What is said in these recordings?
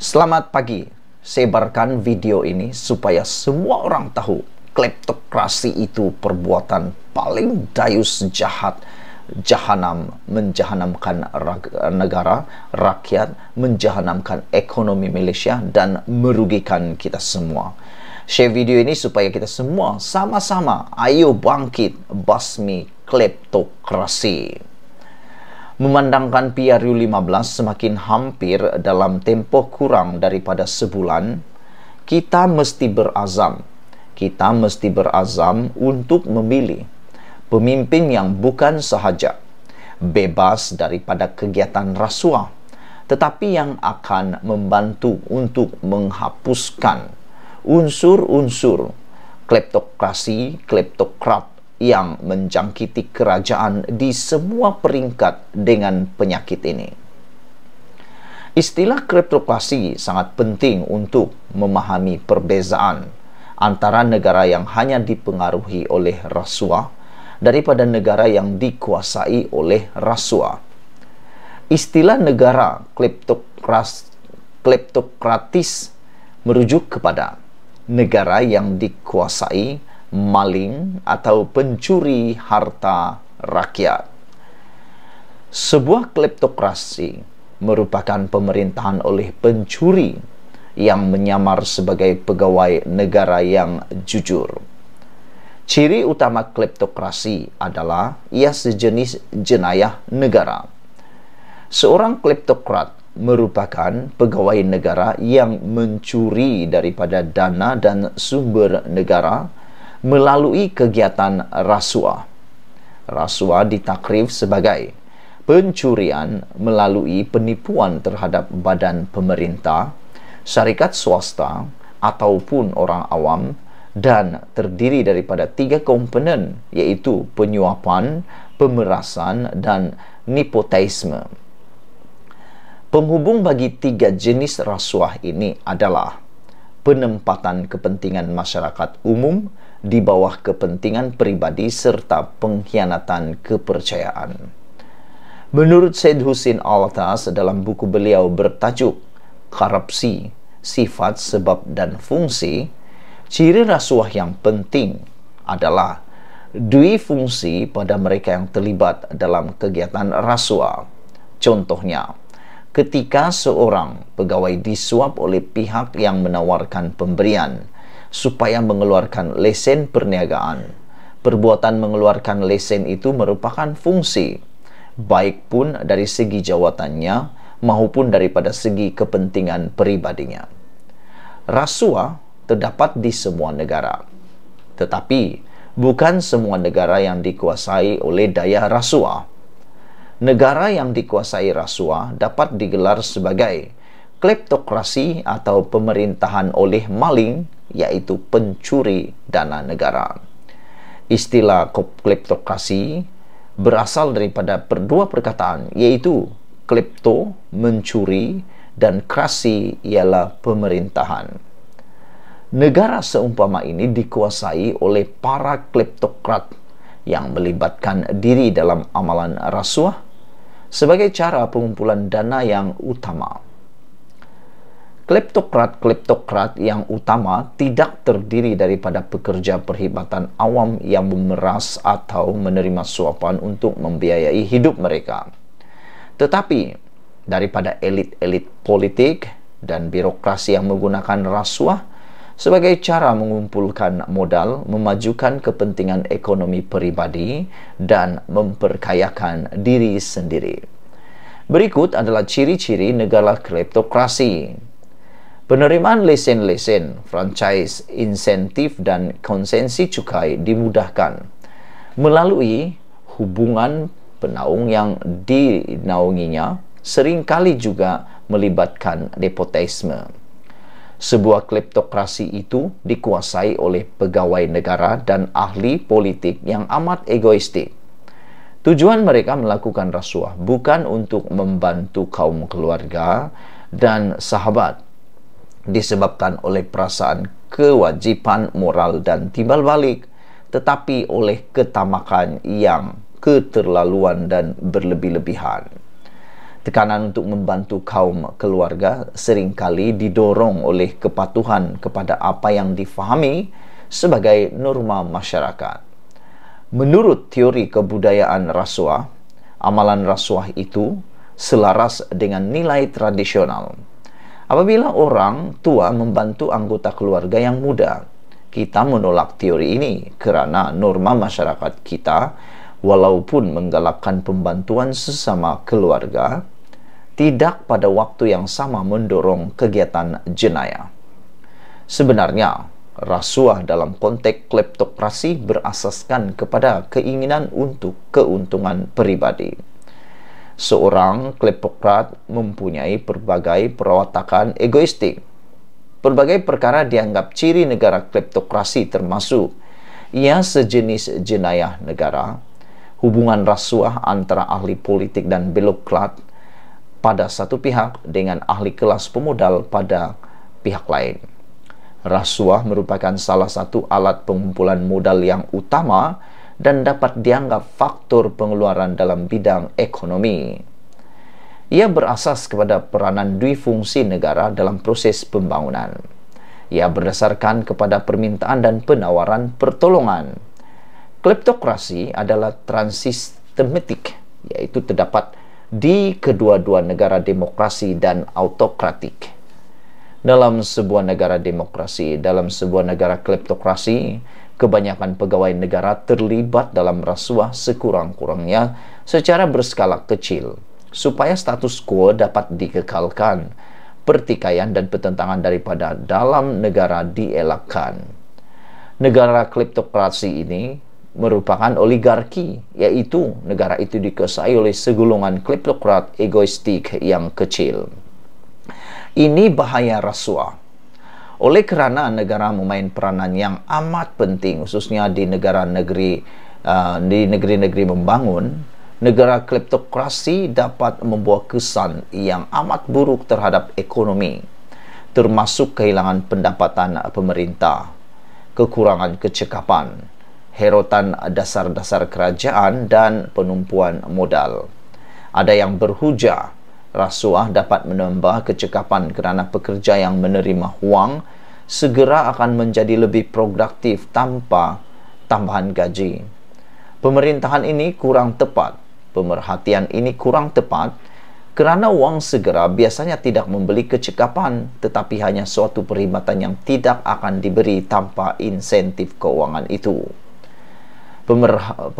Selamat pagi. Sebarkan video ini supaya semua orang tahu kleptokrasi itu perbuatan paling dayus jahat jahanam menjahanamkan negara rakyat menjahanamkan ekonomi Malaysia dan merugikan kita semua share video ini supaya kita semua sama-sama ayo bangkit basmi kleptokrasi memandangkan PRU 15 semakin hampir dalam tempo kurang daripada sebulan, kita mesti berazam. Kita mesti berazam untuk memilih pemimpin yang bukan sahaja bebas daripada kegiatan rasuah, tetapi yang akan membantu untuk menghapuskan unsur-unsur kleptokrasi, kleptokrat yang menjangkiti kerajaan di semua peringkat dengan penyakit ini. Istilah kriptokrasi sangat penting untuk memahami perbezaan antara negara yang hanya dipengaruhi oleh rasuah daripada negara yang dikuasai oleh rasuah. Istilah negara kleptokras, kleptokratis merujuk kepada negara yang dikuasai maling atau pencuri harta rakyat. Sebuah kleptokrasi merupakan pemerintahan oleh pencuri yang menyamar sebagai pegawai negara yang jujur. Ciri utama kleptokrasi adalah ia sejenis jenayah negara. Seorang kleptokrat merupakan pegawai negara yang mencuri daripada dana dan sumber negara melalui kegiatan rasuah. Rasuah ditakrif sebagai pencurian melalui penipuan terhadap badan pemerintah, syarikat swasta, ataupun orang awam dan terdiri daripada tiga komponen iaitu penyuapan, pemerasan dan nepotisme. Penghubung bagi tiga jenis rasuah ini adalah penempatan kepentingan masyarakat umum di bawah kepentingan pribadi serta pengkhianatan kepercayaan. Menurut Said Husin Altas dalam buku beliau bertajuk Korupsi, Sifat, Sebab, dan Fungsi, ciri rasuah yang penting adalah dui fungsi pada mereka yang terlibat dalam kegiatan rasuah. Contohnya, ketika seorang pegawai disuap oleh pihak yang menawarkan pemberian, supaya mengeluarkan lesen perniagaan. Perbuatan mengeluarkan lesen itu merupakan fungsi, baik pun dari segi jawatannya maupun daripada segi kepentingan pribadinya. Rasuah terdapat di semua negara, tetapi bukan semua negara yang dikuasai oleh daya rasuah. Negara yang dikuasai rasuah dapat digelar sebagai kleptokrasi atau pemerintahan oleh maling yaitu pencuri dana negara. Istilah kleptokrasi berasal daripada dua perkataan yaitu klepto mencuri dan krasi ialah pemerintahan. Negara seumpama ini dikuasai oleh para kleptokrat yang melibatkan diri dalam amalan rasuah sebagai cara pengumpulan dana yang utama. Kleptokrat-kleptokrat yang utama tidak terdiri daripada pekerja perkhidmatan awam yang memeras atau menerima suapan untuk membiayai hidup mereka. Tetapi daripada elit-elit politik dan birokrasi yang menggunakan rasuah sebagai cara mengumpulkan modal, memajukan kepentingan ekonomi pribadi dan memperkayakan diri sendiri. Berikut adalah ciri-ciri negara kleptokrasi. Penerimaan lesen-lesen, franchise, insentif, dan konsensi cukai dimudahkan melalui hubungan penaung yang dinaunginya seringkali juga melibatkan nepotisme. Sebuah kleptokrasi itu dikuasai oleh pegawai negara dan ahli politik yang amat egoistik. Tujuan mereka melakukan rasuah bukan untuk membantu kaum keluarga dan sahabat, disebabkan oleh perasaan kewajipan moral dan timbal balik tetapi oleh ketamakan yang keterlaluan dan berlebih-lebihan tekanan untuk membantu kaum keluarga seringkali didorong oleh kepatuhan kepada apa yang difahami sebagai norma masyarakat menurut teori kebudayaan rasuah amalan rasuah itu selaras dengan nilai tradisional Apabila orang tua membantu anggota keluarga yang muda, kita menolak teori ini karena norma masyarakat kita walaupun menggalakkan pembantuan sesama keluarga, tidak pada waktu yang sama mendorong kegiatan jenayah. Sebenarnya, rasuah dalam konteks kleptokrasi berasaskan kepada keinginan untuk keuntungan pribadi seorang kleptokrat mempunyai berbagai perwatakan egoistik. Berbagai perkara dianggap ciri negara kleptokrasi termasuk ia sejenis jenayah negara, hubungan rasuah antara ahli politik dan birokrat pada satu pihak dengan ahli kelas pemodal pada pihak lain. Rasuah merupakan salah satu alat pengumpulan modal yang utama dan dapat dianggap faktor pengeluaran dalam bidang ekonomi. Ia berasas kepada peranan dui fungsi negara dalam proses pembangunan. Ia berdasarkan kepada permintaan dan penawaran pertolongan. Kleptokrasi adalah transistematik, yaitu terdapat di kedua-dua negara demokrasi dan autokratik. Dalam sebuah negara demokrasi, dalam sebuah negara kleptokrasi, kebanyakan pegawai negara terlibat dalam rasuah sekurang-kurangnya secara berskala kecil, supaya status quo dapat dikekalkan, pertikaian dan pertentangan daripada dalam negara dielakkan. Negara kleptokrasi ini merupakan oligarki, yaitu negara itu dikuasai oleh segolongan kleptokrat egoistik yang kecil. Ini bahaya rasuah oleh kerana negara memain peranan yang amat penting khususnya di negara-negeri uh, di negeri-negeri membangun negara kleptokrasi dapat membawa kesan yang amat buruk terhadap ekonomi termasuk kehilangan pendapatan pemerintah kekurangan kecekapan herotan dasar-dasar kerajaan dan penumpuan modal ada yang berhujah rasuah dapat menambah kecekapan kerana pekerja yang menerima wang segera akan menjadi lebih produktif tanpa tambahan gaji. Pemerintahan ini kurang tepat. Pemerhatian ini kurang tepat kerana wang segera biasanya tidak membeli kecekapan tetapi hanya suatu perkhidmatan yang tidak akan diberi tanpa insentif keuangan itu.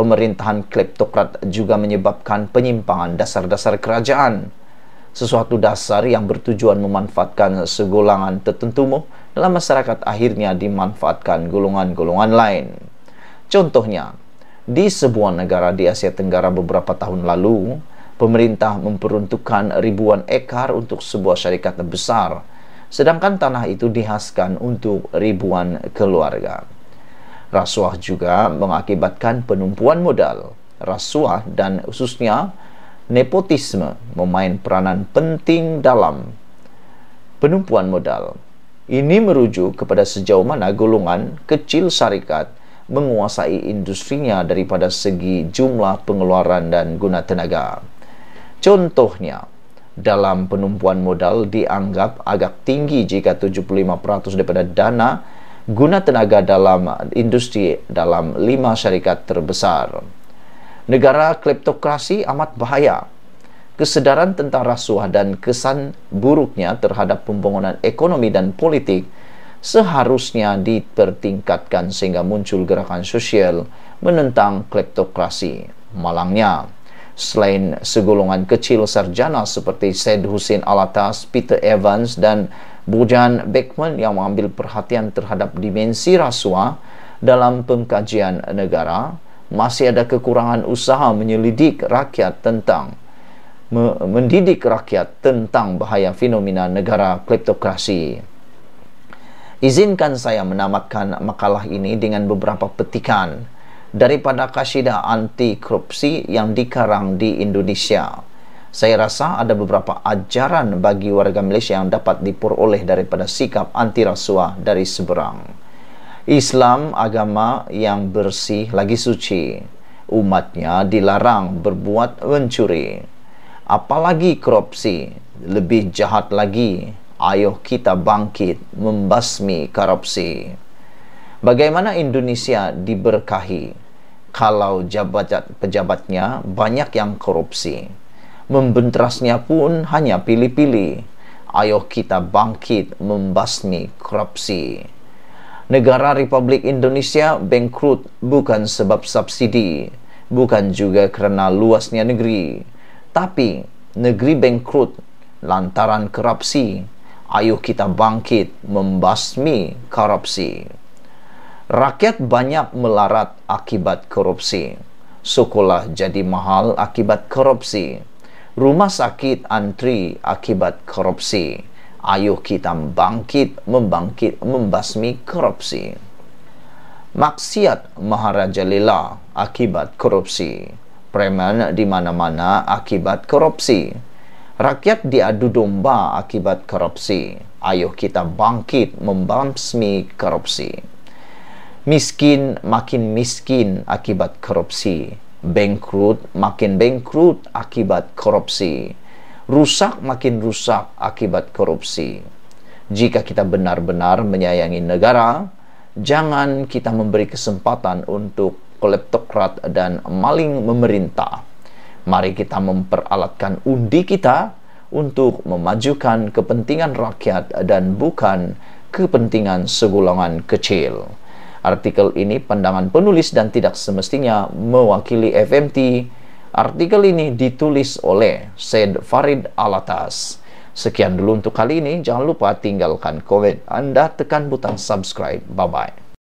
Pemerintahan kleptokrat juga menyebabkan penyimpangan dasar-dasar kerajaan sesuatu dasar yang bertujuan memanfaatkan segolongan tertentu dalam masyarakat akhirnya dimanfaatkan golongan-golongan lain. Contohnya, di sebuah negara di Asia Tenggara beberapa tahun lalu, pemerintah memperuntukkan ribuan ekar untuk sebuah syarikat besar, sedangkan tanah itu dihaskan untuk ribuan keluarga. Rasuah juga mengakibatkan penumpuan modal. Rasuah dan khususnya nepotisme memain peranan penting dalam penumpuan modal. Ini merujuk kepada sejauh mana golongan kecil syarikat menguasai industrinya daripada segi jumlah pengeluaran dan guna tenaga. Contohnya, dalam penumpuan modal dianggap agak tinggi jika 75% daripada dana guna tenaga dalam industri dalam lima syarikat terbesar. negara kleptokrasi amat bahaya. Kesedaran tentang rasuah dan kesan buruknya terhadap pembangunan ekonomi dan politik seharusnya dipertingkatkan sehingga muncul gerakan sosial menentang kleptokrasi. Malangnya, selain segolongan kecil sarjana seperti Said Hussein Alatas, Peter Evans dan Bujan Beckman yang mengambil perhatian terhadap dimensi rasuah dalam pengkajian negara, masih ada kekurangan usaha menyelidik rakyat tentang me, mendidik rakyat tentang bahaya fenomena negara kleptokrasi. Izinkan saya menamatkan makalah ini dengan beberapa petikan daripada kasidah anti korupsi yang dikarang di Indonesia. Saya rasa ada beberapa ajaran bagi warga Malaysia yang dapat diperoleh daripada sikap anti rasuah dari seberang. Islam agama yang bersih lagi suci. Umatnya dilarang berbuat mencuri. Apalagi korupsi, lebih jahat lagi. Ayo kita bangkit membasmi korupsi. Bagaimana Indonesia diberkahi kalau jabat pejabatnya banyak yang korupsi? Membentrasnya pun hanya pilih-pilih. Ayo kita bangkit membasmi korupsi negara Republik Indonesia bangkrut bukan sebab subsidi, bukan juga karena luasnya negeri, tapi negeri bangkrut lantaran korupsi. Ayo kita bangkit membasmi korupsi. Rakyat banyak melarat akibat korupsi. Sekolah jadi mahal akibat korupsi. Rumah sakit antri akibat korupsi Ayo kita bangkit, membangkit, membasmi korupsi. Maksiat lila akibat korupsi. Preman di mana-mana akibat korupsi. Rakyat diadu domba akibat korupsi. Ayo kita bangkit membasmi korupsi. Miskin makin miskin akibat korupsi. Bangkrut makin bangkrut akibat korupsi rusak makin rusak akibat korupsi. Jika kita benar-benar menyayangi negara, jangan kita memberi kesempatan untuk kleptokrat dan maling memerintah. Mari kita memperalatkan undi kita untuk memajukan kepentingan rakyat dan bukan kepentingan segolongan kecil. Artikel ini pandangan penulis dan tidak semestinya mewakili FMT Artikel ini ditulis oleh Said Farid Alatas. Sekian dulu untuk kali ini. Jangan lupa tinggalkan komen. Anda tekan butang subscribe. Bye-bye.